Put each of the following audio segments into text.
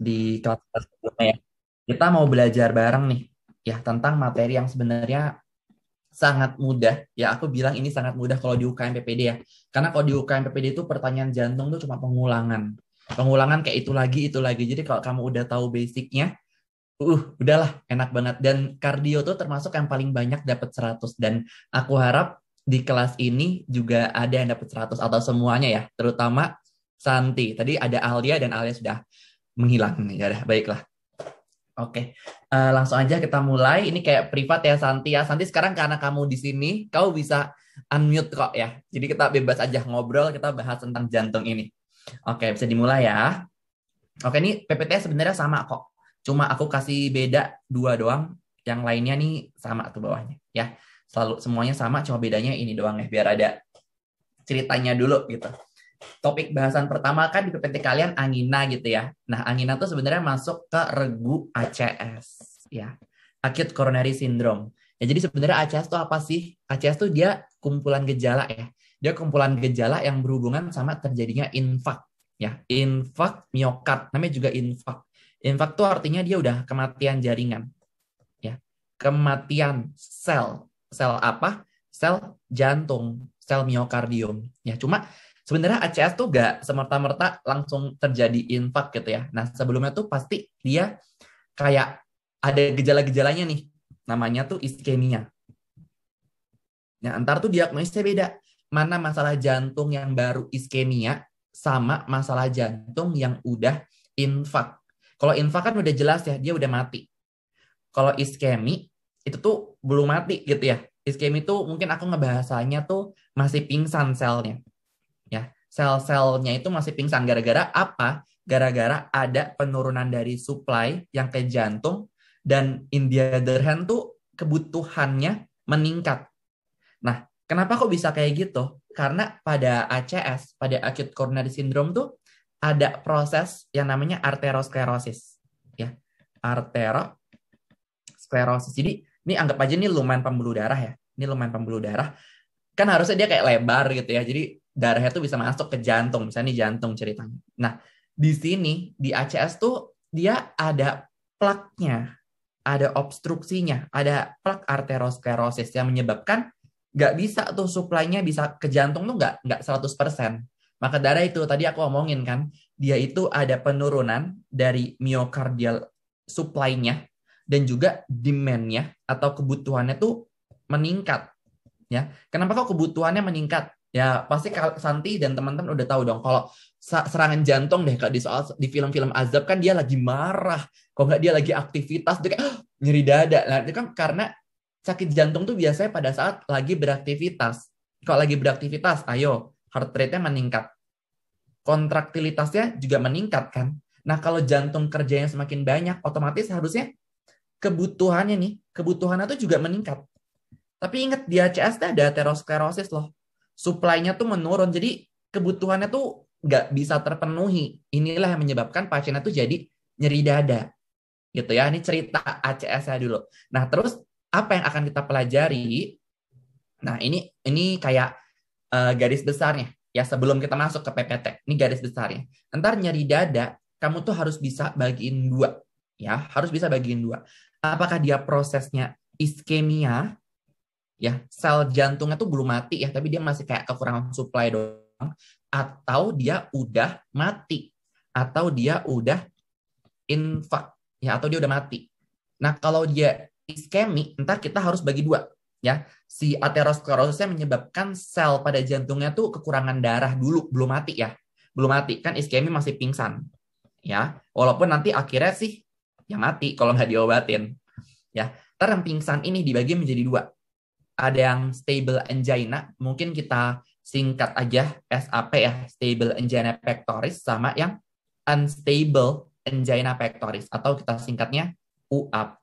di kelas sebelumnya ya. Kita mau belajar bareng nih ya tentang materi yang sebenarnya sangat mudah ya aku bilang ini sangat mudah kalau di UKM PPD ya karena kalau di UKM PPD itu pertanyaan jantung tuh cuma pengulangan pengulangan kayak itu lagi itu lagi jadi kalau kamu udah tahu basicnya uh udahlah enak banget dan kardio tuh termasuk yang paling banyak dapat 100 dan aku harap di kelas ini juga ada yang dapat 100 atau semuanya ya terutama Santi tadi ada Alia dan Alia sudah menghilang ya baiklah Oke, uh, langsung aja kita mulai. Ini kayak privat ya Santi ya. Santi sekarang karena kamu di sini, kau bisa unmute kok ya. Jadi kita bebas aja ngobrol, kita bahas tentang jantung ini. Oke, bisa dimulai ya. Oke, ini PPT sebenarnya sama kok. Cuma aku kasih beda dua doang. Yang lainnya nih sama tuh bawahnya ya. Selalu semuanya sama, cuma bedanya ini doang ya biar ada ceritanya dulu gitu topik bahasan pertama kan di PPT kalian angina gitu ya. Nah, angina tuh sebenarnya masuk ke regu ACS ya. Acute coronary syndrome. Ya, jadi sebenarnya ACS tuh apa sih? ACS tuh dia kumpulan gejala ya. Dia kumpulan gejala yang berhubungan sama terjadinya infak ya. Infak miokard, namanya juga infak. Infak tuh artinya dia udah kematian jaringan. Ya. Kematian sel. Sel apa? Sel jantung, sel miokardium. Ya, cuma sebenarnya ACS tuh gak semerta-merta langsung terjadi infak gitu ya. Nah sebelumnya tuh pasti dia kayak ada gejala-gejalanya nih. Namanya tuh iskemia. Nah antar tuh diagnosisnya beda. Mana masalah jantung yang baru iskemia sama masalah jantung yang udah infak. Kalau infak kan udah jelas ya, dia udah mati. Kalau iskemi itu tuh belum mati gitu ya. Iskemi itu mungkin aku ngebahasanya tuh masih pingsan selnya ya sel-selnya itu masih pingsan gara-gara apa? Gara-gara ada penurunan dari supply yang ke jantung dan in the other hand tuh kebutuhannya meningkat. Nah, kenapa kok bisa kayak gitu? Karena pada ACS, pada acute coronary syndrome tuh ada proses yang namanya arterosklerosis, ya. Arterosklerosis. Jadi, ini anggap aja ini lumayan pembuluh darah ya. Ini lumayan pembuluh darah. Kan harusnya dia kayak lebar gitu ya. Jadi darahnya tuh bisa masuk ke jantung, misalnya nih jantung ceritanya. Nah, di sini di ACS tuh dia ada plaknya, ada obstruksinya, ada plak arterosklerosis yang menyebabkan nggak bisa tuh suplainya bisa ke jantung tuh nggak nggak 100%. Maka darah itu tadi aku omongin kan, dia itu ada penurunan dari myocardial suplainya dan juga demand-nya atau kebutuhannya tuh meningkat ya. Kenapa kok kebutuhannya meningkat? Ya pasti Santi dan teman-teman udah tahu dong kalau serangan jantung deh kalau di soal di film-film azab kan dia lagi marah, kok nggak dia lagi aktivitas dia kayak oh, nyeri dada. Nah, itu kan karena sakit jantung tuh biasanya pada saat lagi beraktivitas. Kalau lagi beraktivitas, ayo heart rate-nya meningkat. Kontraktilitasnya juga meningkat kan. Nah, kalau jantung kerjanya semakin banyak, otomatis harusnya kebutuhannya nih, kebutuhannya tuh juga meningkat. Tapi ingat di ACS ada aterosklerosis loh supply tuh menurun. Jadi kebutuhannya tuh nggak bisa terpenuhi. Inilah yang menyebabkan pasiennya tuh jadi nyeri dada. Gitu ya, ini cerita ACS saya dulu. Nah, terus apa yang akan kita pelajari? Nah, ini ini kayak uh, garis besarnya. Ya, sebelum kita masuk ke PPT, ini garis besarnya. Ntar nyeri dada, kamu tuh harus bisa bagiin dua. Ya, harus bisa bagiin dua. Apakah dia prosesnya iskemia ya sel jantungnya tuh belum mati ya tapi dia masih kayak kekurangan supply doang atau dia udah mati atau dia udah infak ya atau dia udah mati nah kalau dia iskemi ntar kita harus bagi dua ya si aterosklerosisnya menyebabkan sel pada jantungnya tuh kekurangan darah dulu belum mati ya belum mati kan iskemi masih pingsan ya walaupun nanti akhirnya sih yang mati kalau nggak diobatin ya ntar pingsan ini dibagi menjadi dua ada yang stable angina, mungkin kita singkat aja SAP ya, stable angina pectoris sama yang unstable angina pectoris atau kita singkatnya UAP.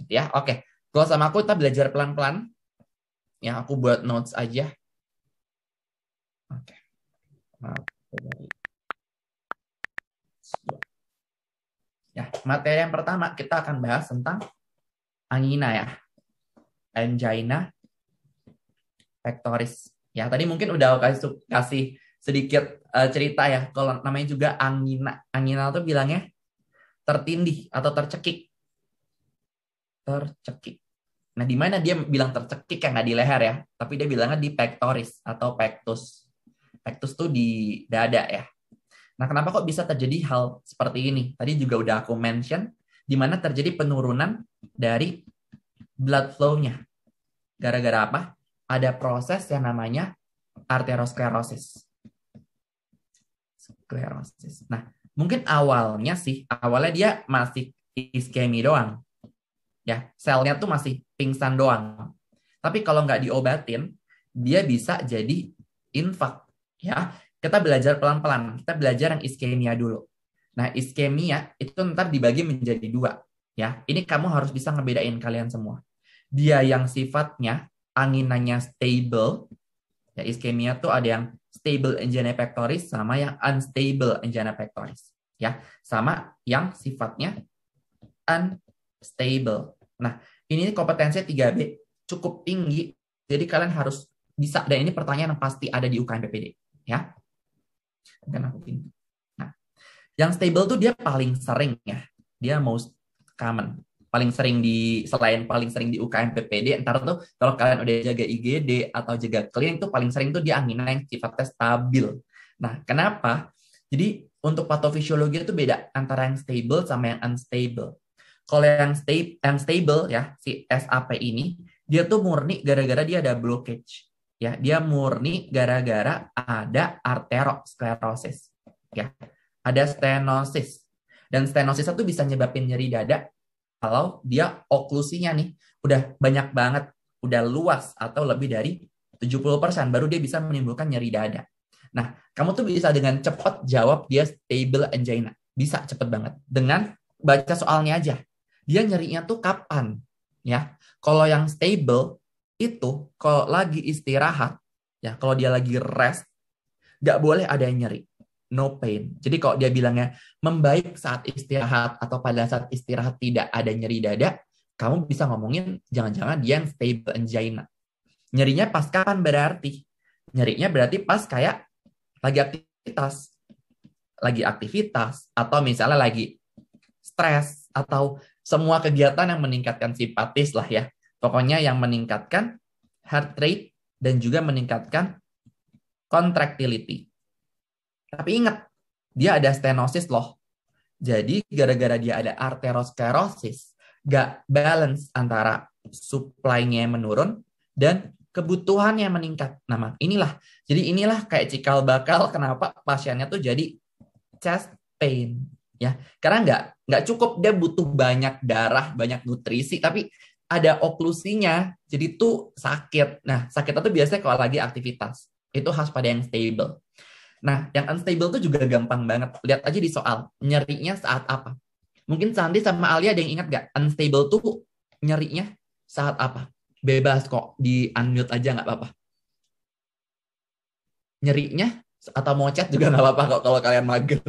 Gitu ya. Oke, kalau sama aku kita belajar pelan-pelan. Ya, aku buat notes aja. Oke. Ya, materi yang pertama kita akan bahas tentang angina ya angina pectoris. Ya, tadi mungkin udah kasih kasih sedikit uh, cerita ya. Kalau namanya juga angina. Angina tuh bilangnya tertindih atau tercekik. Tercekik. Nah, di mana dia bilang tercekik yang nggak di leher ya, tapi dia bilangnya di pectoris atau pectus. Pectus tuh di dada ya. Nah, kenapa kok bisa terjadi hal seperti ini? Tadi juga udah aku mention di mana terjadi penurunan dari blood flow-nya. Gara-gara apa? Ada proses yang namanya arteriosklerosis. Sklerosis. Nah, mungkin awalnya sih, awalnya dia masih iskemi doang. Ya, selnya tuh masih pingsan doang. Tapi kalau nggak diobatin, dia bisa jadi infak. Ya, kita belajar pelan-pelan. Kita belajar yang iskemia dulu. Nah, iskemia itu ntar dibagi menjadi dua. Ya, ini kamu harus bisa ngebedain kalian semua dia yang sifatnya anginannya stable, ya iskemia tuh ada yang stable angina pectoris sama yang unstable angina pectoris, ya sama yang sifatnya unstable. Nah, ini kompetensinya 3B cukup tinggi, jadi kalian harus bisa dan ini pertanyaan yang pasti ada di UKM PPD, ya. Dan aku pintu. Nah, yang stable tuh dia paling sering ya, dia most common paling sering di selain paling sering di UKM PPD ntar tuh kalau kalian udah jaga IGD atau jaga klien tuh paling sering tuh dia angina yang sifatnya stabil. Nah, kenapa? Jadi untuk patofisiologi itu beda antara yang stable sama yang unstable. Kalau yang, stable, yang stable ya si SAP ini dia tuh murni gara-gara dia ada blockage ya dia murni gara-gara ada arteriosklerosis ya ada stenosis dan stenosis itu bisa nyebabin nyeri dada kalau dia oklusinya nih udah banyak banget, udah luas atau lebih dari 70% baru dia bisa menimbulkan nyeri dada. Nah, kamu tuh bisa dengan cepat jawab dia stable angina. Bisa cepet banget. Dengan baca soalnya aja. Dia nyerinya tuh kapan? Ya, kalau yang stable itu kalau lagi istirahat, ya kalau dia lagi rest, nggak boleh ada yang nyeri no pain. Jadi kalau dia bilangnya membaik saat istirahat atau pada saat istirahat tidak ada nyeri dada, kamu bisa ngomongin jangan-jangan dia yang stable angina. Nyerinya pas kapan berarti? Nyerinya berarti pas kayak lagi aktivitas, lagi aktivitas atau misalnya lagi stres atau semua kegiatan yang meningkatkan simpatis lah ya. Pokoknya yang meningkatkan heart rate dan juga meningkatkan contractility tapi ingat, dia ada stenosis loh. Jadi gara-gara dia ada arterosklerosis, gak balance antara supply-nya yang menurun dan kebutuhannya yang meningkat. Nah, inilah. Jadi inilah kayak cikal bakal kenapa pasiennya tuh jadi chest pain ya. Karena nggak nggak cukup dia butuh banyak darah, banyak nutrisi, tapi ada oklusinya, jadi tuh sakit. Nah, sakitnya tuh biasanya kalau lagi aktivitas. Itu khas pada yang stable. Nah, yang unstable itu juga gampang banget. Lihat aja di soal, nyerinya saat apa. Mungkin Sandi sama Alia ada yang ingat gak? Unstable tuh nyerinya saat apa? Bebas kok, di unmute aja nggak apa-apa. Nyerinya atau mau chat juga nggak apa-apa kok kalau kalian mager.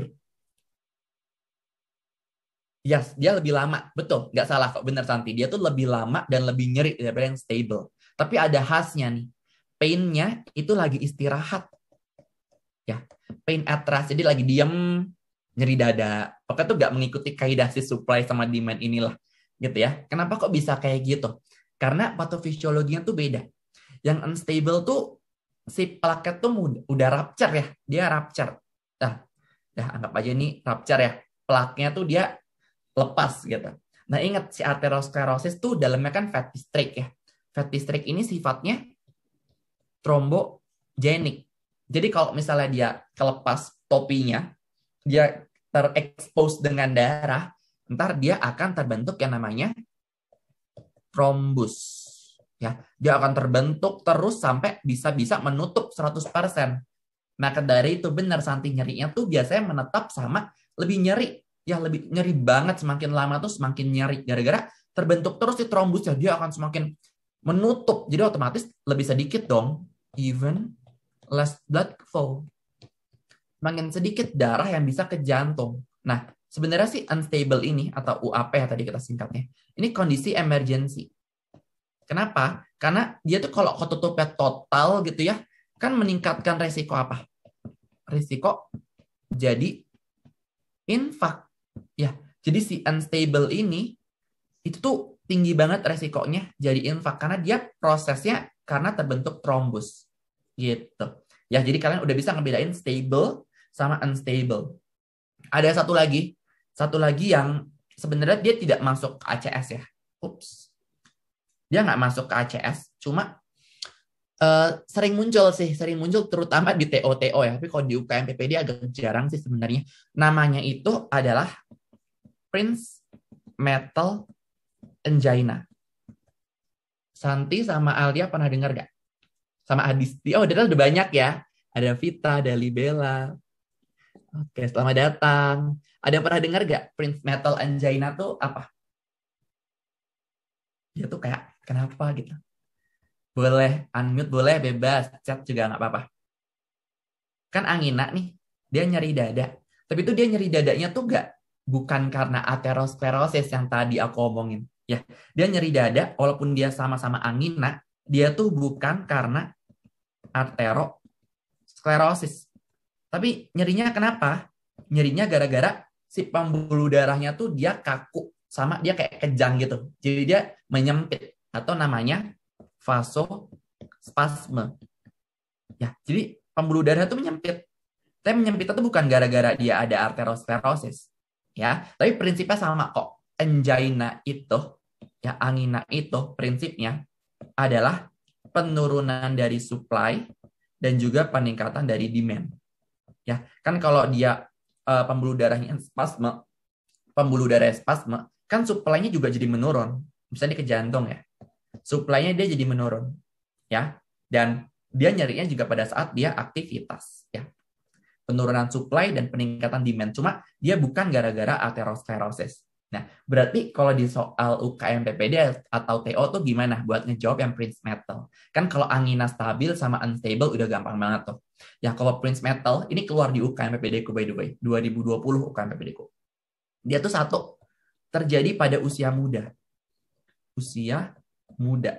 Yes, dia lebih lama. Betul, nggak salah kok. Bener, Santi. Dia tuh lebih lama dan lebih nyeri daripada yang stable. Tapi ada khasnya nih. Painnya itu lagi istirahat ya pain atras jadi lagi diem nyeri dada pokoknya tuh gak mengikuti kaidah si supply sama demand inilah gitu ya kenapa kok bisa kayak gitu karena patofisiologinya tuh beda yang unstable tuh si plaket tuh udah rupture ya dia rupture nah dah anggap aja ini rupture ya plaknya tuh dia lepas gitu nah ingat si arteriosklerosis tuh dalamnya kan fatty streak ya fatty streak ini sifatnya trombogenik jadi kalau misalnya dia kelepas topinya, dia terekspos dengan darah, ntar dia akan terbentuk yang namanya trombus. Ya, dia akan terbentuk terus sampai bisa-bisa menutup 100%. Maka dari itu benar santi nyerinya tuh biasanya menetap sama lebih nyeri. Ya lebih nyeri banget semakin lama tuh semakin nyeri gara-gara terbentuk terus di trombus ya dia akan semakin menutup. Jadi otomatis lebih sedikit dong even less blood flow. Makin sedikit darah yang bisa ke jantung. Nah, sebenarnya sih unstable ini atau UAP ya tadi kita singkatnya. Ini kondisi emergency. Kenapa? Karena dia tuh kalau ketutupnya total gitu ya, kan meningkatkan resiko apa? Resiko jadi infak. Ya, jadi si unstable ini itu tuh tinggi banget resikonya jadi infak karena dia prosesnya karena terbentuk trombus gitu. Ya, jadi kalian udah bisa ngebedain stable sama unstable. Ada satu lagi, satu lagi yang sebenarnya dia tidak masuk ke ACS ya. Ups. Dia nggak masuk ke ACS, cuma Uh, sering muncul sih, sering muncul terutama di TOTO ya. Tapi kalau di UKMPP dia agak jarang sih sebenarnya. Namanya itu adalah Prince Metal Angina. Santi sama Alia pernah dengar gak? sama Adisti. Oh, ternyata udah banyak ya. Ada Vita, ada Libella. Oke, selamat datang. Ada yang pernah dengar gak Prince Metal Anjaina tuh apa? Dia tuh kayak kenapa gitu. Boleh unmute, boleh bebas. Chat juga gak apa-apa. Kan Angina nih, dia nyari dada. Tapi itu dia nyeri dadanya tuh gak bukan karena aterosklerosis yang tadi aku omongin. Ya, dia nyeri dada walaupun dia sama-sama angina, dia tuh bukan karena Arterosklerosis, Tapi nyerinya kenapa? Nyerinya gara-gara si pembuluh darahnya tuh dia kaku sama dia kayak kejang gitu. Jadi dia menyempit atau namanya vasospasme. Ya, jadi pembuluh darah itu menyempit. Tapi menyempit itu bukan gara-gara dia ada arteriosklerosis, ya. Tapi prinsipnya sama kok. Angina itu, ya angina itu prinsipnya adalah penurunan dari supply dan juga peningkatan dari demand. Ya, kan kalau dia uh, pembuluh darahnya spasme, pembuluh darah spasme, kan supply-nya juga jadi menurun. Misalnya ke jantung ya. Supply-nya dia jadi menurun. Ya. Dan dia nyarinya juga pada saat dia aktivitas, ya. Penurunan supply dan peningkatan demand. Cuma dia bukan gara-gara aterosklerosis. Nah, berarti kalau di soal UKM PPD atau TO tuh gimana buat ngejawab yang Prince Metal? Kan kalau angina stabil sama unstable udah gampang banget tuh. Ya kalau Prince Metal, ini keluar di UKM PPD ku by the way, 2020 UKM PPD ku. Dia tuh satu, terjadi pada usia muda. Usia muda.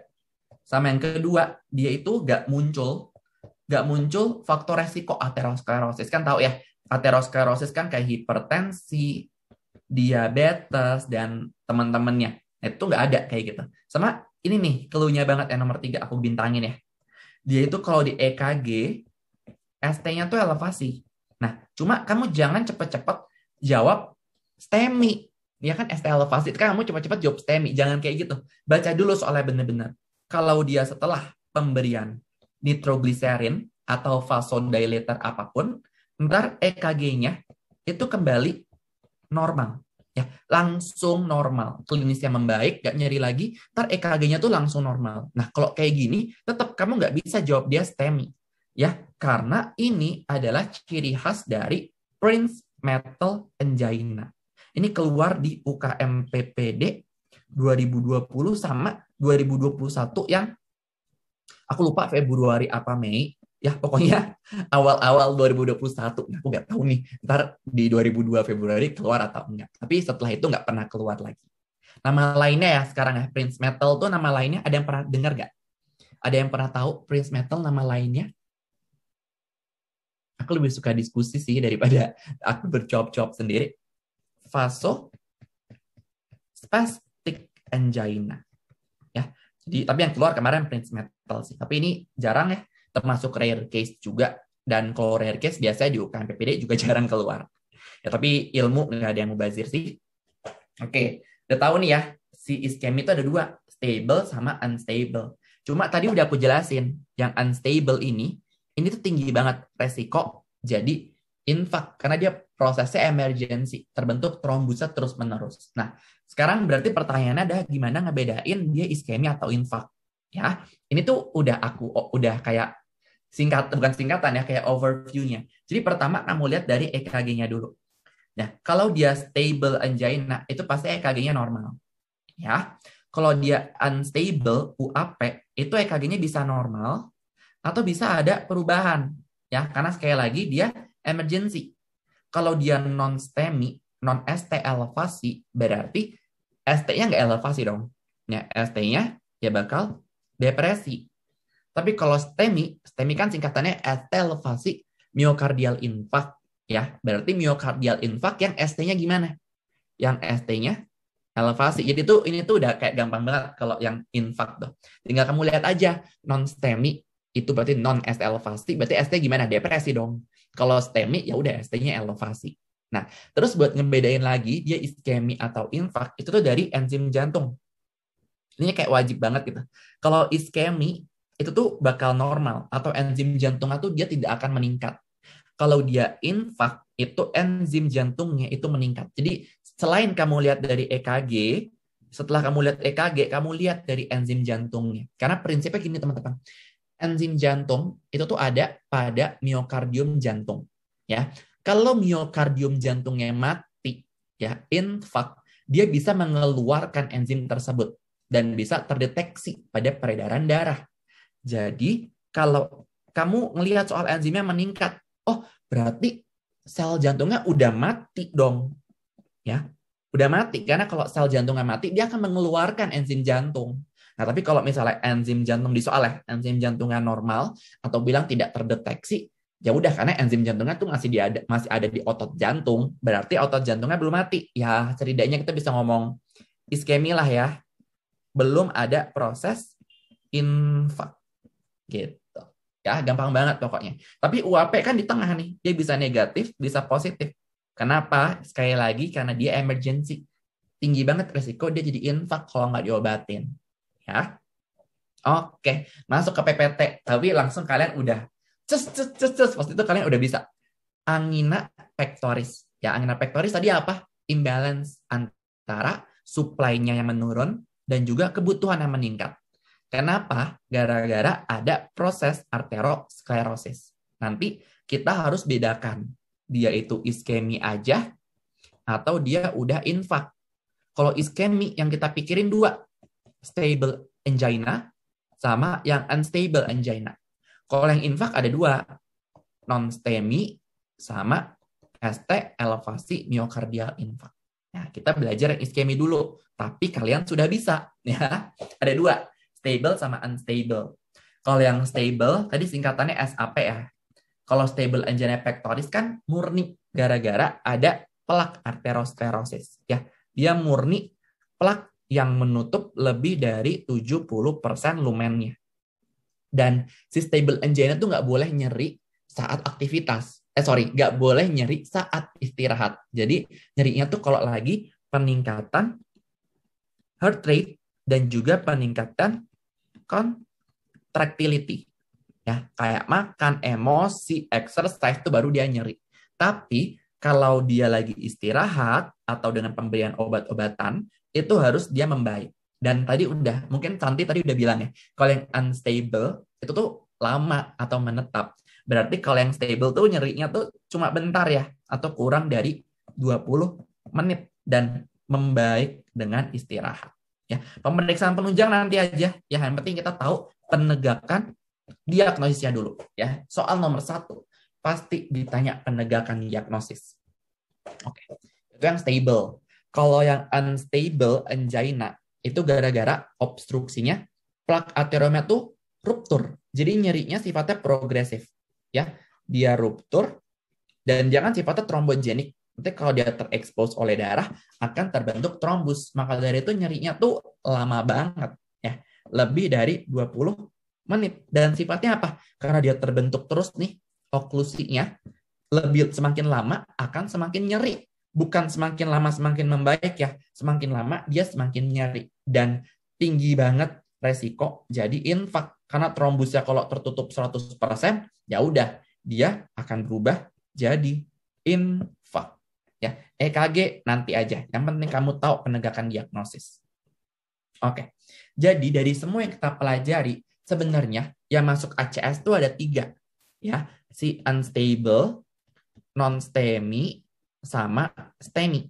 Sama yang kedua, dia itu gak muncul, gak muncul faktor resiko aterosklerosis. Kan tahu ya, aterosklerosis kan kayak hipertensi, diabetes dan teman-temannya itu nggak ada kayak gitu sama ini nih keluhnya banget yang nomor tiga aku bintangin ya dia itu kalau di EKG ST-nya tuh elevasi nah cuma kamu jangan cepet-cepet jawab STEMI ya kan ST e elevasi kan kamu cepet-cepet jawab STEMI jangan kayak gitu baca dulu soalnya bener-bener kalau dia setelah pemberian nitroglycerin atau vasodilator apapun ntar EKG-nya itu kembali normal ya langsung normal klinisnya membaik gak nyeri lagi ntar EKG-nya tuh langsung normal nah kalau kayak gini tetap kamu nggak bisa jawab dia STEMI ya karena ini adalah ciri khas dari Prince Metal Angina ini keluar di UKM PPD 2020 sama 2021 yang aku lupa Februari apa Mei ya pokoknya awal-awal 2021 nah, aku nggak tahu nih ntar di 2002 Februari keluar atau enggak tapi setelah itu nggak pernah keluar lagi nama lainnya ya sekarang ya Prince Metal tuh nama lainnya ada yang pernah dengar nggak ada yang pernah tahu Prince Metal nama lainnya aku lebih suka diskusi sih daripada aku bercop-cop sendiri Faso spastic angina ya jadi tapi yang keluar kemarin Prince Metal sih tapi ini jarang ya termasuk rare case juga dan kalau rare case biasanya di UKM PPD juga jarang keluar ya tapi ilmu nggak ada yang mubazir sih oke udah tahu nih ya si iskemi itu ada dua stable sama unstable cuma tadi udah aku jelasin yang unstable ini ini tuh tinggi banget resiko jadi infak karena dia prosesnya emergency terbentuk trombusa terus menerus. Nah sekarang berarti pertanyaannya adalah gimana ngebedain dia iskemi atau infak ya ini tuh udah aku udah kayak singkat bukan singkatan ya kayak overviewnya. Jadi pertama kamu lihat dari EKG-nya dulu. Nah, kalau dia stable angina itu pasti EKG-nya normal. Ya. Kalau dia unstable UAP itu EKG-nya bisa normal atau bisa ada perubahan. Ya, karena sekali lagi dia emergency. Kalau dia non STEMI, non ST elevasi berarti ST-nya nggak elevasi dong. Ya, ST-nya ya bakal depresi tapi kalau STEMI, STEMI kan singkatannya atelovasi miokardial infark ya. Berarti miokardial infark yang ST-nya gimana? Yang ST-nya elevasi. Jadi itu ini tuh udah kayak gampang banget kalau yang infak tuh. Tinggal kamu lihat aja non STEMI itu berarti non ST elevasi, berarti ST gimana? Depresi dong. Kalau STEMI ya udah ST-nya elevasi. Nah, terus buat ngebedain lagi dia iskemi atau infak itu tuh dari enzim jantung. Ini kayak wajib banget gitu. Kalau iskemi itu tuh bakal normal atau enzim jantungnya tuh dia tidak akan meningkat. Kalau dia infak, itu enzim jantungnya itu meningkat. Jadi selain kamu lihat dari EKG, setelah kamu lihat EKG, kamu lihat dari enzim jantungnya. Karena prinsipnya gini teman-teman, enzim jantung itu tuh ada pada miokardium jantung. Ya, kalau miokardium jantungnya mati, ya infak, dia bisa mengeluarkan enzim tersebut dan bisa terdeteksi pada peredaran darah. Jadi kalau kamu melihat soal enzimnya meningkat, oh berarti sel jantungnya udah mati dong. Ya, udah mati karena kalau sel jantungnya mati dia akan mengeluarkan enzim jantung. Nah, tapi kalau misalnya enzim jantung di ya, enzim jantungnya normal atau bilang tidak terdeteksi, ya udah karena enzim jantungnya tuh masih ada masih ada di otot jantung, berarti otot jantungnya belum mati. Ya, setidaknya kita bisa ngomong iskemi lah ya. Belum ada proses infak Gitu. Ya, gampang banget pokoknya. Tapi UAP kan di tengah nih. Dia bisa negatif, bisa positif. Kenapa? Sekali lagi karena dia emergency. Tinggi banget resiko dia jadi infak kalau nggak diobatin. Ya. Oke, masuk ke PPT. Tapi langsung kalian udah cus cus cus cus. pasti itu kalian udah bisa. Angina pectoris. Ya, angina pectoris tadi apa? Imbalance antara suplainya yang menurun dan juga kebutuhan yang meningkat. Kenapa? Gara-gara ada proses arterosklerosis. Nanti kita harus bedakan dia itu iskemi aja atau dia udah infak. Kalau iskemi yang kita pikirin dua, stable angina sama yang unstable angina. Kalau yang infak ada dua, non-STEMI sama ST elevasi miokardial infak. Nah, ya, kita belajar yang iskemi dulu, tapi kalian sudah bisa. Ya, ada dua stable sama unstable. Kalau yang stable, tadi singkatannya SAP ya. Kalau stable angina pectoris kan murni gara-gara ada plak arterosterosis. ya. Dia murni plak yang menutup lebih dari 70% lumennya. Dan si stable angina tuh nggak boleh nyeri saat aktivitas. Eh sorry, nggak boleh nyeri saat istirahat. Jadi nyerinya tuh kalau lagi peningkatan heart rate dan juga peningkatan contractility. Ya, kayak makan, emosi, exercise itu baru dia nyeri. Tapi kalau dia lagi istirahat atau dengan pemberian obat-obatan, itu harus dia membaik. Dan tadi udah, mungkin Santi tadi udah bilang ya, kalau yang unstable itu tuh lama atau menetap. Berarti kalau yang stable tuh nyerinya tuh cuma bentar ya, atau kurang dari 20 menit. Dan membaik dengan istirahat. Ya, pemeriksaan penunjang nanti aja. Ya, yang penting kita tahu penegakan diagnosisnya dulu. Ya, soal nomor satu pasti ditanya penegakan diagnosis. Oke, itu yang stable. Kalau yang unstable angina itu gara-gara obstruksinya plak ateromnya tuh ruptur. Jadi nyerinya sifatnya progresif, ya. Dia ruptur dan jangan sifatnya trombogenik. Nanti kalau dia terekspos oleh darah akan terbentuk trombus. Maka dari itu nyerinya tuh lama banget ya. Lebih dari 20 menit. Dan sifatnya apa? Karena dia terbentuk terus nih oklusinya lebih semakin lama akan semakin nyeri. Bukan semakin lama semakin membaik ya, semakin lama dia semakin nyeri dan tinggi banget resiko jadi infak karena trombusnya kalau tertutup 100% ya udah dia akan berubah jadi infak. Ya, EKG nanti aja. Yang penting kamu tahu penegakan diagnosis. Oke. Jadi dari semua yang kita pelajari, sebenarnya yang masuk ACS itu ada tiga. Ya, si unstable, non-STEMI, sama STEMI.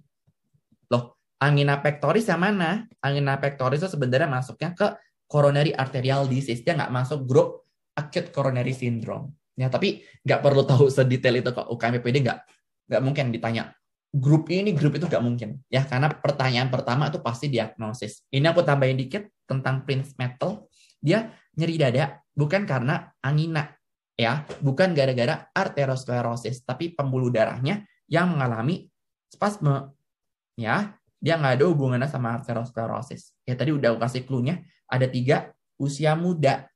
Loh, angina pectoris yang mana? Angina pectoris itu sebenarnya masuknya ke coronary arterial disease. Dia nggak masuk grup acute coronary syndrome. Ya, tapi nggak perlu tahu sedetail itu kok UKMPPD nggak nggak mungkin ditanya grup ini grup itu nggak mungkin ya karena pertanyaan pertama itu pasti diagnosis ini aku tambahin dikit tentang Prince Metal dia nyeri dada bukan karena angina ya bukan gara-gara arteriosklerosis tapi pembuluh darahnya yang mengalami spasme ya dia nggak ada hubungannya sama arteriosklerosis ya tadi udah aku kasih clue-nya ada tiga usia muda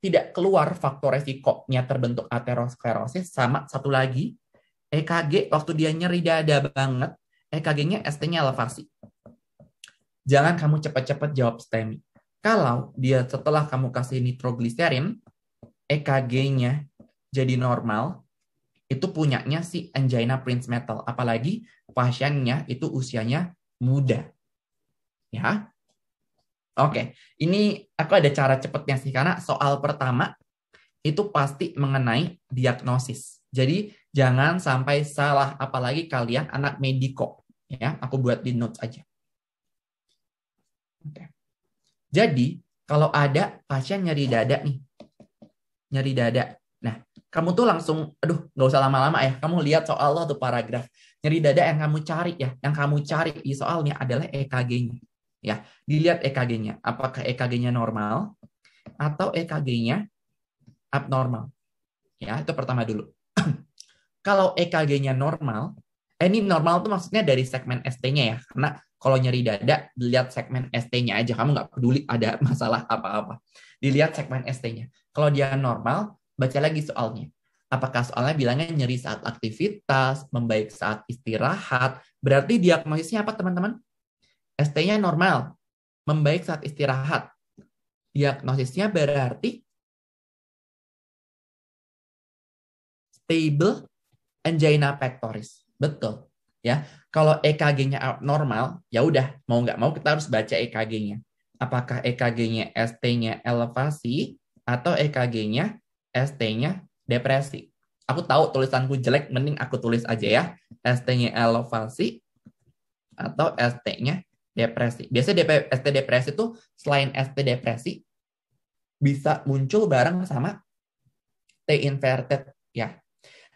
tidak keluar faktor resikonya terbentuk aterosklerosis sama satu lagi EKG waktu dia nyeri dada banget, EKG-nya ST-nya elevasi. Jangan kamu cepat-cepat jawab STEMI. Kalau dia setelah kamu kasih nitroglycerin EKG-nya jadi normal, itu punyanya si angina prince metal. Apalagi pasiennya itu usianya muda. Ya, Oke, ini aku ada cara cepatnya sih, karena soal pertama itu pasti mengenai diagnosis. Jadi Jangan sampai salah, apalagi kalian anak mediko. Ya, aku buat di notes aja. Okay. Jadi, kalau ada pasien nyeri dada nih, nyeri dada. Nah, kamu tuh langsung, aduh, nggak usah lama-lama ya. Kamu lihat soal lo tuh paragraf. Nyeri dada yang kamu cari ya, yang kamu cari di soalnya adalah EKG-nya. Ya, dilihat EKG-nya. Apakah EKG-nya normal atau EKG-nya abnormal? Ya, itu pertama dulu kalau EKG-nya normal, eh, ini normal tuh maksudnya dari segmen ST-nya ya, karena kalau nyeri dada, dilihat segmen ST-nya aja, kamu nggak peduli ada masalah apa-apa. Dilihat segmen ST-nya. Kalau dia normal, baca lagi soalnya. Apakah soalnya bilangnya nyeri saat aktivitas, membaik saat istirahat, berarti diagnosisnya apa teman-teman? ST-nya normal, membaik saat istirahat. Diagnosisnya berarti stable angina pectoris. Betul. Ya, kalau EKG-nya abnormal, ya udah mau nggak mau kita harus baca EKG-nya. Apakah EKG-nya ST-nya elevasi atau EKG-nya ST-nya depresi? Aku tahu tulisanku jelek, mending aku tulis aja ya. ST-nya elevasi atau ST-nya depresi. Biasanya DP, ST depresi itu selain ST depresi bisa muncul bareng sama T inverted ya.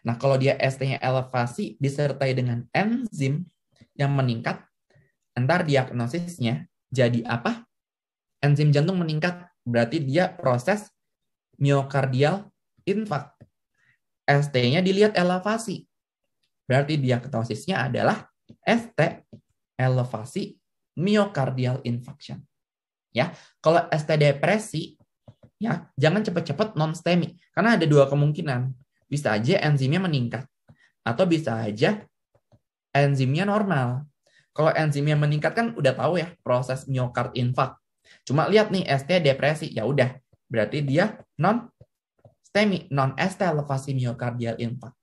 Nah, kalau dia ST-nya elevasi disertai dengan enzim yang meningkat, entar diagnosisnya jadi apa? Enzim jantung meningkat, berarti dia proses miokardial infark. ST-nya dilihat elevasi. Berarti diagnosisnya adalah ST elevasi miokardial infarction. Ya, kalau ST depresi ya jangan cepat-cepat non stemi karena ada dua kemungkinan bisa aja enzimnya meningkat atau bisa aja enzimnya normal. Kalau enzimnya meningkat kan udah tahu ya proses miokard infark. Cuma lihat nih ST depresi, ya udah berarti dia non STEMI, non ST elevasi miokardial infark.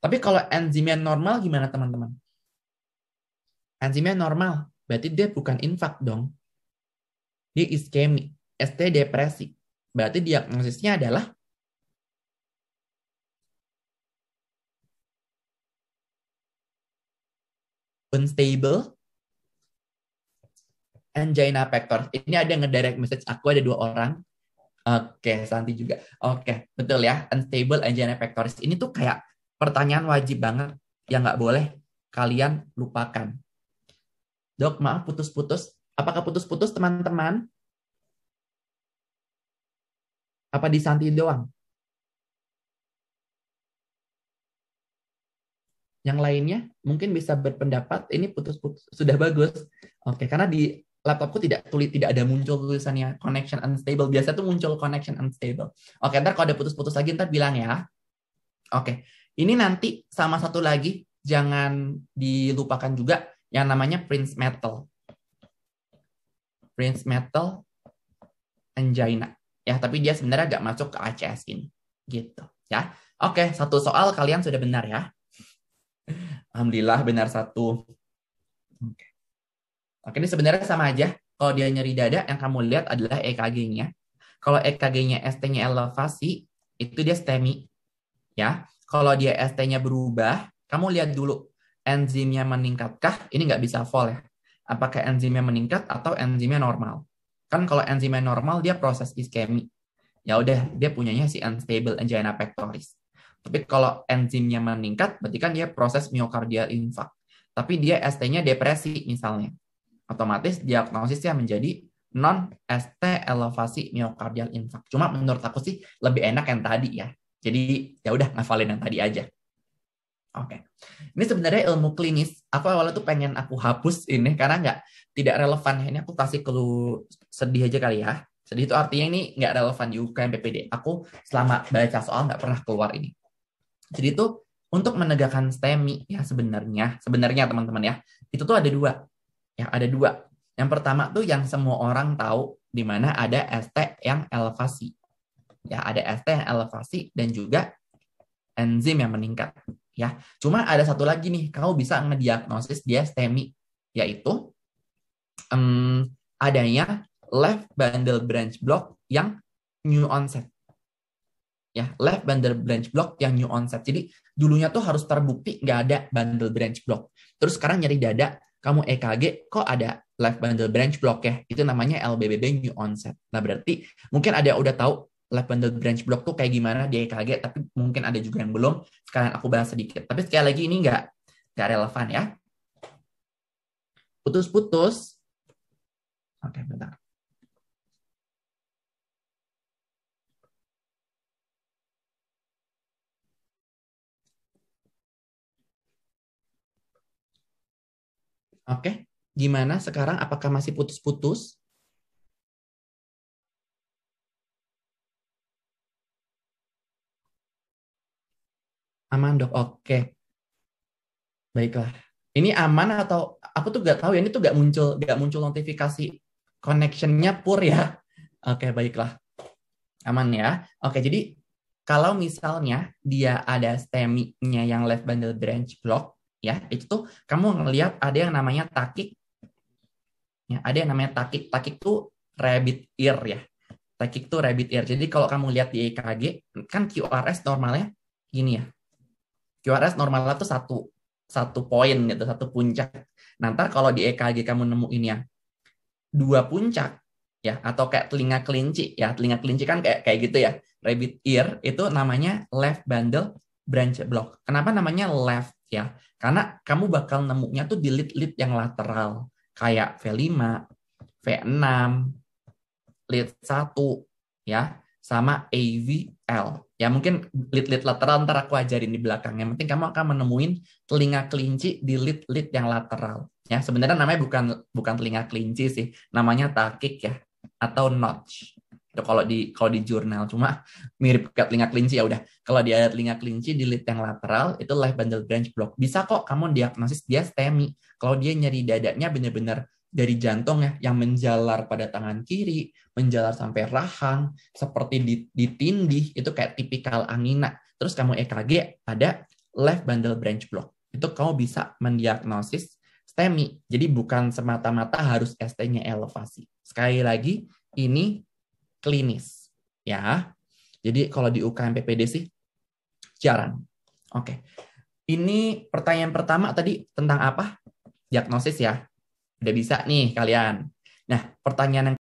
Tapi kalau enzimnya normal gimana teman-teman? Enzimnya normal, berarti dia bukan infark dong. Dia iskemi, ST depresi. Berarti diagnosisnya adalah unstable, angina pectoris. Ini ada ngedirect message aku ada dua orang. Oke, okay, Santi juga. Oke, okay, betul ya. Unstable angina pectoris. Ini tuh kayak pertanyaan wajib banget yang nggak boleh kalian lupakan. Dok, maaf putus-putus. Apakah putus-putus teman-teman? Apa di Santi doang? Yang lainnya mungkin bisa berpendapat ini putus-putus sudah bagus. Oke, karena di laptopku tidak tulis tidak ada muncul tulisannya connection unstable. Biasa tuh muncul connection unstable. Oke, ntar kalau ada putus-putus lagi ntar bilang ya. Oke. Ini nanti sama satu lagi jangan dilupakan juga yang namanya Prince Metal. Prince Metal Angina. Ya, tapi dia sebenarnya agak masuk ke ACS ini. Gitu, ya. Oke, satu soal kalian sudah benar ya. Alhamdulillah benar satu. Oke. Oke, ini sebenarnya sama aja. Kalau dia nyeri dada, yang kamu lihat adalah EKG-nya. Kalau EKG-nya ST-nya elevasi, itu dia STEMI. Ya, kalau dia ST-nya berubah, kamu lihat dulu enzimnya meningkatkah? Ini nggak bisa fall ya. Apakah enzimnya meningkat atau enzimnya normal? Kan kalau enzimnya normal, dia proses iskemi. Ya udah, dia punyanya si unstable angina pectoris. Tapi kalau enzimnya meningkat, berarti kan dia proses miokardial infak. Tapi dia ST-nya depresi misalnya. Otomatis diagnosisnya menjadi non ST elevasi miokardial infak. Cuma menurut aku sih lebih enak yang tadi ya. Jadi ya udah ngafalin yang tadi aja. Oke. Okay. Ini sebenarnya ilmu klinis. Aku awalnya tuh pengen aku hapus ini karena nggak tidak relevan. Ini aku kasih clue sedih aja kali ya. Sedih itu artinya ini nggak relevan di UKM PPD. Aku selama baca soal nggak pernah keluar ini. Jadi itu untuk menegakkan STEMI ya sebenarnya, sebenarnya teman-teman ya, itu tuh ada dua. Ya, ada dua. Yang pertama tuh yang semua orang tahu di mana ada ST yang elevasi. Ya, ada ST yang elevasi dan juga enzim yang meningkat ya. Cuma ada satu lagi nih, kamu bisa ngediagnosis dia STEMI yaitu um, adanya left bundle branch block yang new onset ya left bundle branch block yang new onset jadi dulunya tuh harus terbukti nggak ada bundle branch block terus sekarang nyari dada kamu EKG kok ada left bundle branch block ya itu namanya LBBB new onset nah berarti mungkin ada yang udah tahu left bundle branch block tuh kayak gimana di EKG tapi mungkin ada juga yang belum sekarang aku bahas sedikit tapi sekali lagi ini nggak nggak relevan ya putus-putus oke bentar Oke, okay. gimana sekarang? Apakah masih putus-putus? Aman dok, oke. Okay. Baiklah. Ini aman atau aku tuh gak tahu ya ini tuh gak muncul gak muncul notifikasi connectionnya pur ya. Oke okay, baiklah. Aman ya. Oke okay, jadi kalau misalnya dia ada STEMI-nya yang left bundle branch block, ya itu tuh kamu ngelihat ada yang namanya takik ya ada yang namanya takik takik tuh rabbit ear ya takik tuh rabbit ear jadi kalau kamu lihat di EKG kan QRS normalnya gini ya QRS normalnya tuh satu satu poin gitu satu puncak nanti kalau di EKG kamu nemu ini ya dua puncak ya atau kayak telinga kelinci ya telinga kelinci kan kayak kayak gitu ya rabbit ear itu namanya left bundle branch block kenapa namanya left ya karena kamu bakal nemunya tuh di lead-lead yang lateral kayak V5, V6, lead 1 ya sama AVL ya mungkin lead-lead lateral ntar aku ajarin di belakangnya, yang penting kamu akan menemuin telinga kelinci di lead-lead yang lateral ya sebenarnya namanya bukan bukan telinga kelinci sih namanya takik ya atau notch itu kalau di kalau di jurnal cuma mirip kayak telinga kelinci ya udah kalau di ada telinga kelinci di lid yang lateral itu left bundle branch block bisa kok kamu diagnosis dia STEMI kalau dia nyeri dadanya benar-benar dari jantung ya yang menjalar pada tangan kiri menjalar sampai rahang seperti ditindih itu kayak tipikal angina terus kamu EKG ada left bundle branch block itu kamu bisa mendiagnosis STEMI jadi bukan semata-mata harus ST-nya elevasi sekali lagi ini klinis ya. Jadi kalau di UKM PPD sih jarang. Oke. Ini pertanyaan pertama tadi tentang apa? Diagnosis ya. Udah bisa nih kalian. Nah, pertanyaan yang